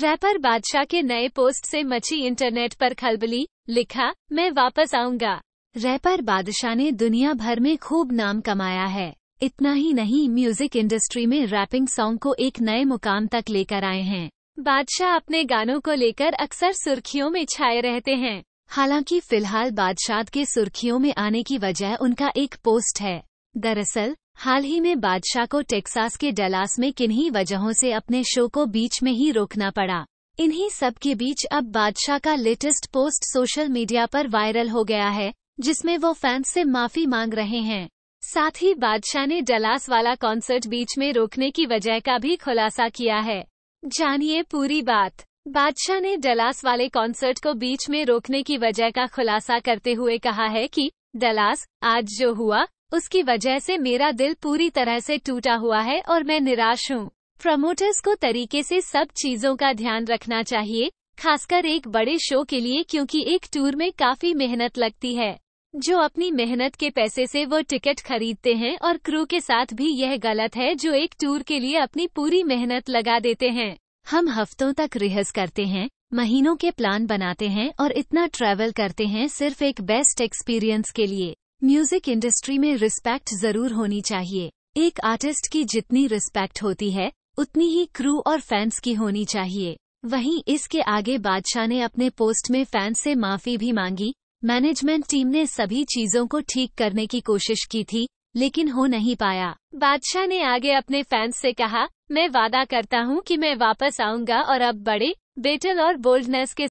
wrapper बादशाह के नए पोस्ट से मची इंटरनेट पर खलबली लिखा मैं वापस आऊंगा रैपर बादशाह ने दुनिया भर में खूब नाम कमाया है इतना ही नहीं म्यूजिक इंडस्ट्री में रैपिंग सॉन्ग को एक नए मुकाम तक लेकर आए हैं बादशाह अपने गानों को लेकर अक्सर सुर्खियों में छाए रहते हैं हालांकि फिलहाल बादशाह के सुर्खियों में आने की वजह उनका एक पोस्ट है दरअसल हाल ही में बादशाह को टेक्सास के डलास में किन्हीं वजहों से अपने शो को बीच में ही रोकना पड़ा इन्हीं सब के बीच अब बादशाह का लेटेस्ट पोस्ट सोशल मीडिया पर वायरल हो गया है जिसमें वो फैंस से माफी मांग रहे हैं साथ ही बादशाह ने डलास वाला कॉन्सर्ट बीच में रोकने की वजह का भी खुलासा किया है जानिए पूरी बात बादशाह ने डलास वाले कॉन्सर्ट को बीच में रोकने की वजह का खुलासा करते हुए कहा है कि डलास आज जो हुआ उसकी वजह से मेरा दिल पूरी तरह से टूटा हुआ है और मैं निराश हूँ प्रमोटर्स को तरीके से सब चीजों का ध्यान रखना चाहिए खासकर एक बड़े शो के लिए क्योंकि एक टूर में काफी मेहनत लगती है जो अपनी मेहनत के पैसे से वो टिकट खरीदते हैं और क्रू के साथ भी यह गलत है जो एक टूर के लिए अपनी पूरी मेहनत लगा देते हैं हम हफ्तों तक रिहर्स करते हैं महीनों के प्लान बनाते हैं और इतना ट्रैवल करते हैं सिर्फ एक बेस्ट एक्सपीरियंस के लिए म्यूजिक इंडस्ट्री में रिस्पेक्ट जरूर होनी चाहिए एक आर्टिस्ट की जितनी रिस्पेक्ट होती है उतनी ही क्रू और फैंस की होनी चाहिए वहीं इसके आगे बादशाह ने अपने पोस्ट में फैंस से माफी भी मांगी मैनेजमेंट टीम ने सभी चीजों को ठीक करने की कोशिश की थी लेकिन हो नहीं पाया बादशाह ने आगे अपने फैंस से कहा मैं वादा करता हूँ कि मैं वापस आऊंगा और अब बड़े बेटल और बोल्डनेस के